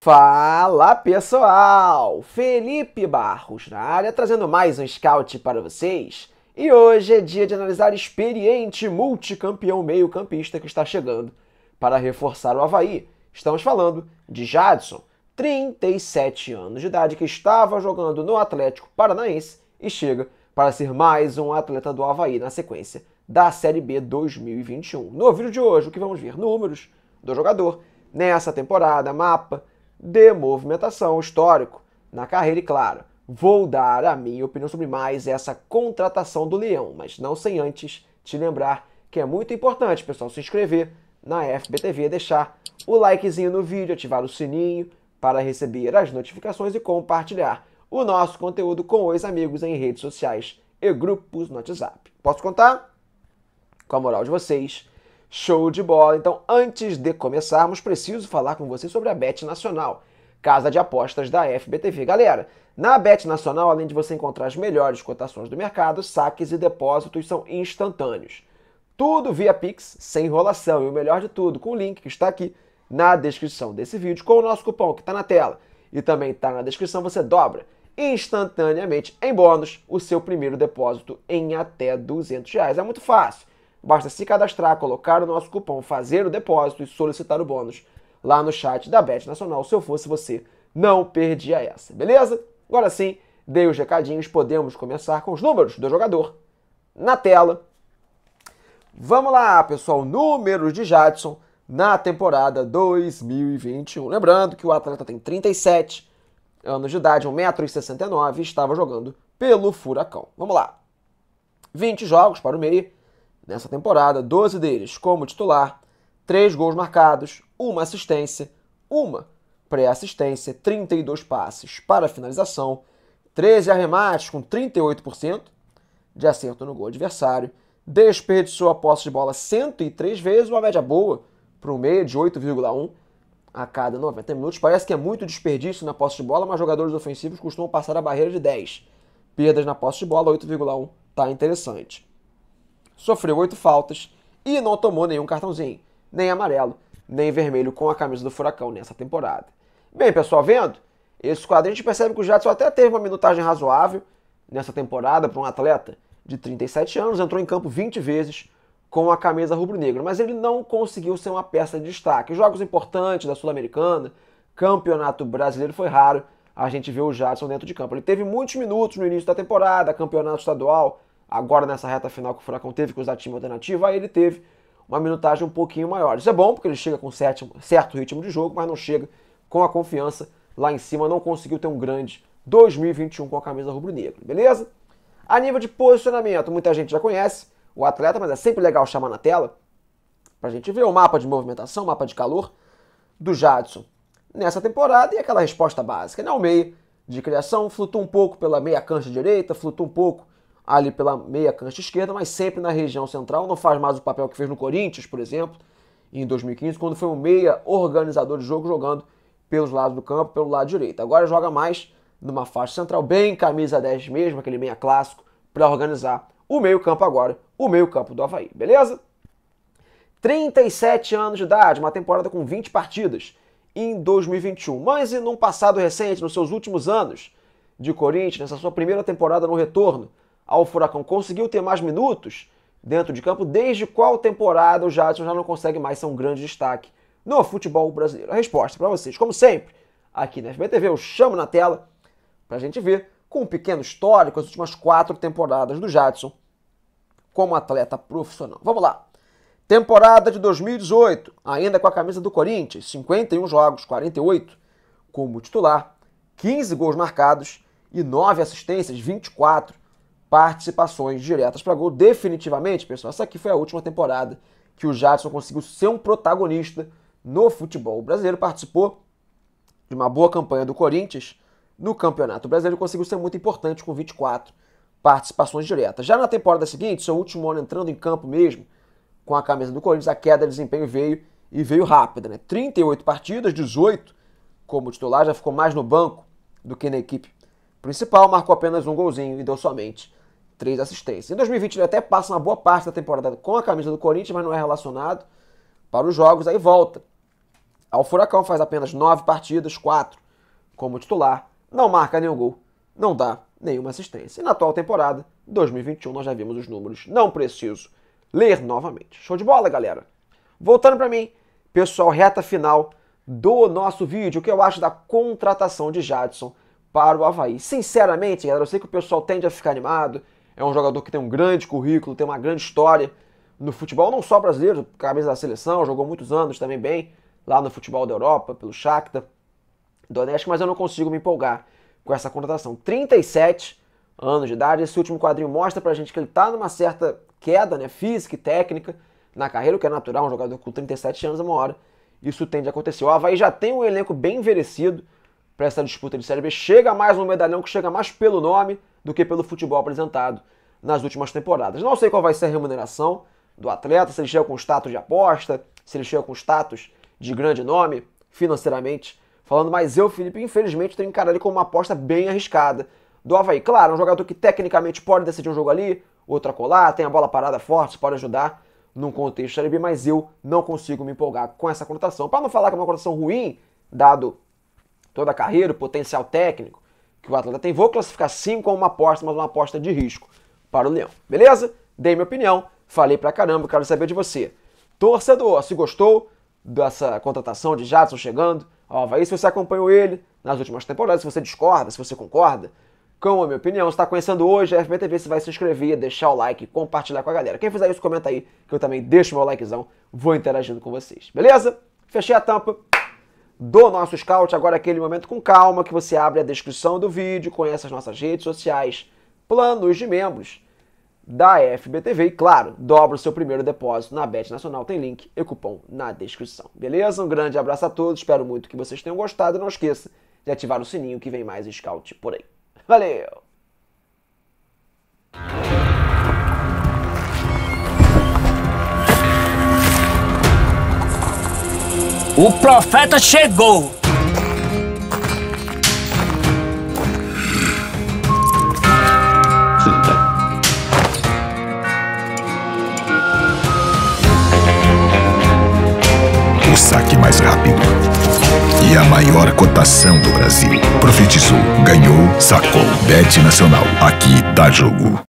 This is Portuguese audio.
Fala pessoal! Felipe Barros na área trazendo mais um scout para vocês. E hoje é dia de analisar experiente multicampeão meio-campista que está chegando para reforçar o Havaí. Estamos falando de Jadson, 37 anos de idade, que estava jogando no Atlético Paranaense e chega para ser mais um atleta do Havaí na sequência da Série B 2021. No vídeo de hoje, o que vamos ver? Números do jogador nessa temporada, mapa de movimentação histórico na carreira e, claro, vou dar a minha opinião sobre mais essa contratação do Leão, mas não sem antes te lembrar que é muito importante, pessoal, se inscrever na FBTV, deixar o likezinho no vídeo, ativar o sininho para receber as notificações e compartilhar o nosso conteúdo com os amigos em redes sociais e grupos no WhatsApp. Posso contar? Com a moral de vocês, Show de bola! Então, antes de começarmos, preciso falar com você sobre a Bet Nacional, casa de apostas da FBTV. Galera, na Bet Nacional, além de você encontrar as melhores cotações do mercado, saques e depósitos são instantâneos. Tudo via Pix, sem enrolação, e o melhor de tudo, com o link que está aqui na descrição desse vídeo, com o nosso cupom que está na tela e também está na descrição, você dobra instantaneamente em bônus o seu primeiro depósito em até 200 reais. É muito fácil. Basta se cadastrar, colocar o nosso cupom, fazer o depósito e solicitar o bônus lá no chat da Bet Nacional. Se eu fosse você, não perdia essa, beleza? Agora sim, dei os recadinhos, podemos começar com os números do jogador na tela. Vamos lá, pessoal, números de Jadson na temporada 2021. Lembrando que o atleta tem 37 anos de idade, 1,69m, estava jogando pelo Furacão. Vamos lá. 20 jogos para o meio, Nessa temporada, 12 deles como titular, 3 gols marcados, 1 assistência, 1 pré-assistência, 32 passes para finalização, 13 arremates com 38% de acerto no gol adversário, desperdiçou a posse de bola 103 vezes, uma média boa para o meio de 8,1 a cada 90 minutos. Parece que é muito desperdício na posse de bola, mas jogadores ofensivos costumam passar a barreira de 10. Perdas na posse de bola, 8,1, tá interessante sofreu oito faltas e não tomou nenhum cartãozinho, nem amarelo, nem vermelho com a camisa do Furacão nessa temporada. Bem, pessoal, vendo? Esse quadro a gente percebe que o Jadson até teve uma minutagem razoável nessa temporada para um atleta de 37 anos, entrou em campo 20 vezes com a camisa rubro-negra, mas ele não conseguiu ser uma peça de destaque. Jogos importantes da Sul-Americana, Campeonato Brasileiro foi raro a gente vê o Jadson dentro de campo. Ele teve muitos minutos no início da temporada, Campeonato Estadual, agora nessa reta final que o Furacão teve que usar time alternativo, aí ele teve uma minutagem um pouquinho maior. Isso é bom, porque ele chega com certo, certo ritmo de jogo, mas não chega com a confiança lá em cima, não conseguiu ter um grande 2021 com a camisa rubro-negra, beleza? A nível de posicionamento, muita gente já conhece o atleta, mas é sempre legal chamar na tela pra gente ver o mapa de movimentação, o mapa de calor do Jadson nessa temporada e aquela resposta básica, né? O meio de criação flutua um pouco pela meia cancha direita, flutua um pouco ali pela meia cancha esquerda, mas sempre na região central, não faz mais o papel que fez no Corinthians, por exemplo, em 2015, quando foi um meia organizador de jogo jogando pelos lados do campo, pelo lado direito. Agora joga mais numa faixa central, bem camisa 10 mesmo, aquele meia clássico, para organizar o meio-campo agora, o meio-campo do Havaí, beleza? 37 anos de idade, uma temporada com 20 partidas em 2021. Mas e num passado recente, nos seus últimos anos de Corinthians, nessa sua primeira temporada no retorno, ao Furacão conseguiu ter mais minutos dentro de campo, desde qual temporada o Jadson já não consegue mais ser um grande destaque no futebol brasileiro? A resposta para vocês, como sempre, aqui na FBTV, eu chamo na tela para a gente ver com um pequeno histórico as últimas quatro temporadas do Jadson como atleta profissional. Vamos lá. Temporada de 2018, ainda com a camisa do Corinthians, 51 jogos, 48 como titular, 15 gols marcados e 9 assistências, 24 participações diretas para gol. Definitivamente, pessoal, essa aqui foi a última temporada que o Jadson conseguiu ser um protagonista no futebol. O brasileiro participou de uma boa campanha do Corinthians no Campeonato o Brasileiro, conseguiu ser muito importante com 24 participações diretas. Já na temporada seguinte, seu último ano entrando em campo mesmo com a camisa do Corinthians, a queda de desempenho veio e veio rápida, né? 38 partidas, 18 como titular, já ficou mais no banco do que na equipe principal, marcou apenas um golzinho e deu somente três assistências. Em 2020 ele até passa uma boa parte da temporada com a camisa do Corinthians, mas não é relacionado para os jogos, aí volta. Ao Furacão faz apenas nove partidas, quatro como titular, não marca nenhum gol, não dá nenhuma assistência. E na atual temporada, 2021, nós já vimos os números, não preciso ler novamente. Show de bola, galera! Voltando para mim, pessoal, reta final do nosso vídeo, o que eu acho da contratação de Jadson para o Havaí. Sinceramente, galera, eu sei que o pessoal tende a ficar animado, é um jogador que tem um grande currículo, tem uma grande história no futebol, não só brasileiro, camisa da seleção, jogou muitos anos também bem lá no futebol da Europa, pelo Shakhtar, Donetsk, mas eu não consigo me empolgar com essa contratação. 37 anos de idade, esse último quadrinho mostra pra gente que ele tá numa certa queda né, física e técnica na carreira, o que é natural, um jogador com 37 anos, uma hora isso tende a acontecer. O Havaí já tem um elenco bem envelhecido para essa disputa de Série B, chega mais um medalhão que chega mais pelo nome, do que pelo futebol apresentado nas últimas temporadas. Não sei qual vai ser a remuneração do atleta, se ele chega com status de aposta, se ele chega com status de grande nome financeiramente falando, mas eu, Felipe, infelizmente tenho encarar ele como uma aposta bem arriscada do Havaí. Claro, um jogador que tecnicamente pode decidir um jogo ali, outra colar, tem a bola parada forte, pode ajudar num contexto Série mas eu não consigo me empolgar com essa conotação. Para não falar que é uma conotação ruim, dado toda a carreira, o potencial técnico, que o Atlético tem, vou classificar sim como uma aposta, mas uma aposta de risco para o Leão. Beleza? Dei minha opinião, falei pra caramba, quero saber de você. Torcedor, se gostou dessa contratação de Jadson chegando ao Havaí, se você acompanhou ele nas últimas temporadas, se você discorda, se você concorda, com a minha opinião, está conhecendo hoje a FBTV, você vai se inscrever, deixar o like, compartilhar com a galera. Quem fizer isso, comenta aí, que eu também deixo meu likezão, vou interagindo com vocês. Beleza? Fechei a tampa, do nosso scout. Agora é aquele momento com calma que você abre a descrição do vídeo, conhece as nossas redes sociais, planos de membros da FBTV e, claro, dobra o seu primeiro depósito na Bet Nacional. Tem link e cupom na descrição. Beleza? Um grande abraço a todos, espero muito que vocês tenham gostado. Não esqueça de ativar o sininho que vem mais scout por aí. Valeu! O profeta chegou! O saque mais rápido e a maior cotação do Brasil. Profetizou, ganhou, sacou. Bet Nacional. Aqui dá jogo.